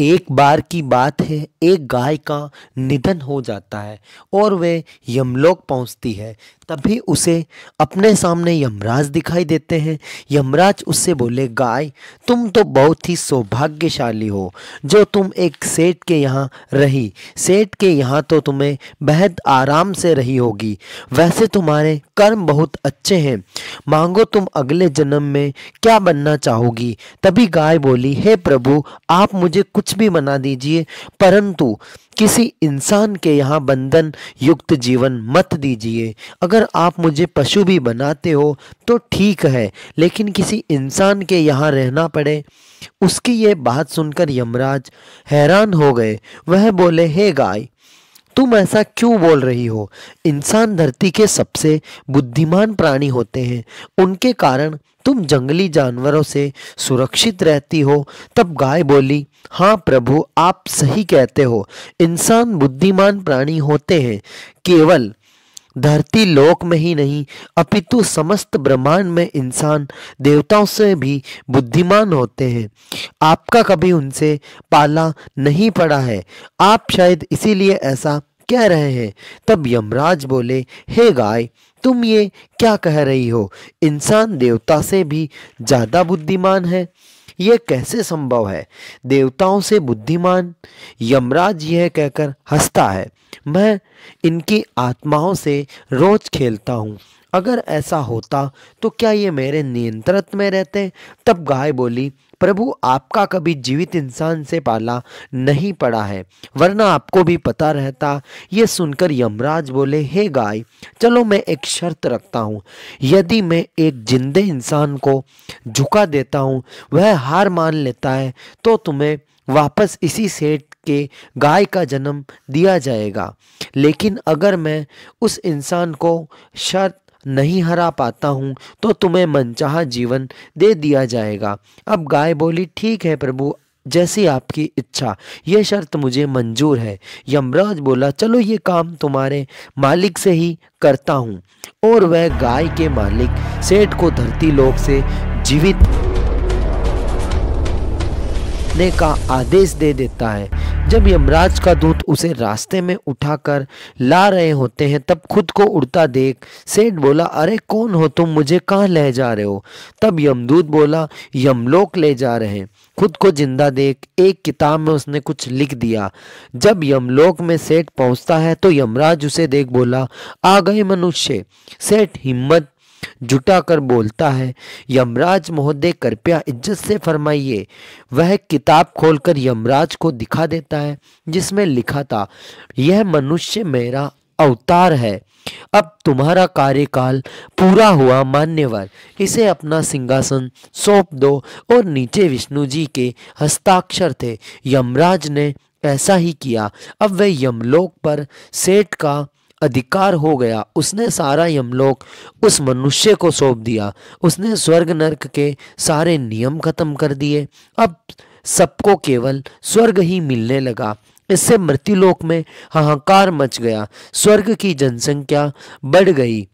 एक बार की बात है एक गाय का निधन हो जाता है और वह यमलोक पहुंचती है तभी उसे अपने सामने यमराज दिखाई देते हैं यमराज उससे बोले गाय तुम तो बहुत ही सौभाग्यशाली हो जो तुम एक सेठ के यहाँ रही सेठ के यहाँ तो तुम्हें बेहद आराम से रही होगी वैसे तुम्हारे कर्म बहुत अच्छे हैं मांगो तुम अगले जन्म में क्या बनना चाहोगी तभी गाय बोली हे प्रभु आप मुझे कुछ भी बना दीजिए परंतु किसी इंसान के यहाँ बंधन युक्त जीवन मत दीजिए अगर आप मुझे पशु भी बनाते हो तो ठीक है लेकिन किसी इंसान के यहाँ रहना पड़े उसकी ये बात सुनकर यमराज हैरान हो गए वह बोले हे गाय तुम ऐसा क्यों बोल रही हो इंसान धरती के सबसे बुद्धिमान प्राणी होते हैं उनके कारण तुम जंगली जानवरों से सुरक्षित रहती हो तब गाय बोली हाँ प्रभु आप सही कहते हो इंसान बुद्धिमान प्राणी होते हैं केवल धरती लोक में ही नहीं अपितु समस्त ब्रह्मांड में इंसान देवताओं से भी बुद्धिमान होते हैं आपका कभी उनसे पाला नहीं पड़ा है आप शायद इसीलिए ऐसा कह रहे हैं तब यमराज बोले हे गाय तुम ये क्या कह रही हो इंसान देवता से भी ज़्यादा बुद्धिमान है यह कैसे संभव है देवताओं से बुद्धिमान यमराज यह कहकर हंसता है मैं इनकी आत्माओं से रोज खेलता हूँ अगर ऐसा होता तो क्या ये मेरे नियंत्रण में रहते तब गाय बोली प्रभु आपका कभी जीवित इंसान से पाला नहीं पड़ा है वरना आपको भी पता रहता ये सुनकर यमराज बोले हे गाय चलो मैं एक शर्त रखता हूँ यदि मैं एक जिंदे इंसान को झुका देता हूँ वह हार मान लेता है तो तुम्हें वापस इसी सेठ के गाय का जन्म दिया जाएगा लेकिन अगर मैं उस इंसान को शर्त नहीं हरा पाता हूँ तो तुम्हें मनचाहा जीवन दे दिया जाएगा अब गाय बोली ठीक है प्रभु जैसी आपकी इच्छा यह शर्त मुझे मंजूर है यमराज बोला चलो ये काम तुम्हारे मालिक से ही करता हूँ और वह गाय के मालिक सेठ को धरती लोक से जीवित ने का आदेश दे देता है जब यमराज का दूत उसे रास्ते में उठाकर ला रहे होते हैं तब खुद को उड़ता देख सेठ बोला अरे कौन हो तुम मुझे कहाँ ले जा रहे हो तब यमदूत बोला यमलोक ले जा रहे हैं खुद को जिंदा देख एक किताब में उसने कुछ लिख दिया जब यमलोक में सेठ पहुंचता है तो यमराज उसे देख बोला आ गए मनुष्य सेठ हिम्मत जुटाकर बोलता है यमराज महोदय कृपया इज्जत से फरमाइए वह किताब खोलकर यमराज को दिखा देता है जिसमें लिखा था यह मनुष्य मेरा अवतार है अब तुम्हारा कार्यकाल पूरा हुआ मान्यवर इसे अपना सिंहासन सौंप दो और नीचे विष्णु जी के हस्ताक्षर थे यमराज ने ऐसा ही किया अब वह यमलोक पर सेठ का अधिकार हो गया उसने सारा यमलोक उस मनुष्य को सौंप दिया उसने स्वर्ग नरक के सारे नियम खत्म कर दिए अब सबको केवल स्वर्ग ही मिलने लगा इससे मृत्युलोक में हाहाकार मच गया स्वर्ग की जनसंख्या बढ़ गई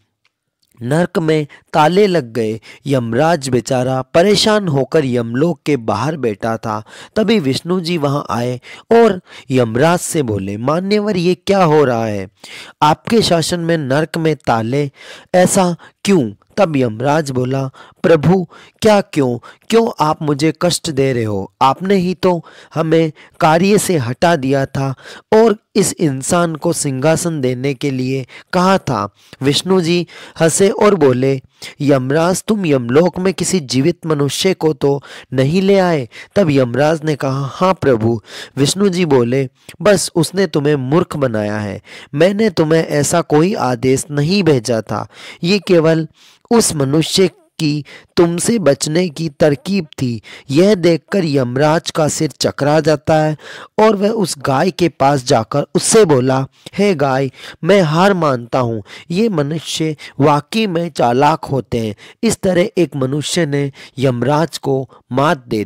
नरक में ताले लग गए यमराज बेचारा परेशान होकर यमलोक के बाहर बैठा था तभी विष्णु जी वहां आए और यमराज से बोले मान्यवर ये क्या हो रहा है आपके शासन में नरक में ताले ऐसा क्यों तब यमराज बोला प्रभु क्या क्यों क्यों आप मुझे कष्ट दे रहे हो आपने ही तो हमें कार्य से हटा दिया था और इस इंसान को सिंहासन देने के लिए कहा था विष्णु जी हंसे और बोले यमराज तुम यमलोक में किसी जीवित मनुष्य को तो नहीं ले आए तब यमराज ने कहा हाँ प्रभु विष्णु जी बोले बस उसने तुम्हें मूर्ख बनाया है मैंने तुम्हें ऐसा कोई आदेश नहीं भेजा था ये केवल उस मनुष्य की तुमसे बचने की तरकीब थी यह देखकर यमराज का सिर चकरा जाता है और वह उस गाय के पास जाकर उससे बोला हे hey गाय मैं हार मानता हूँ ये मनुष्य वाकई में चालाक होते हैं इस तरह एक मनुष्य ने यमराज को मात दे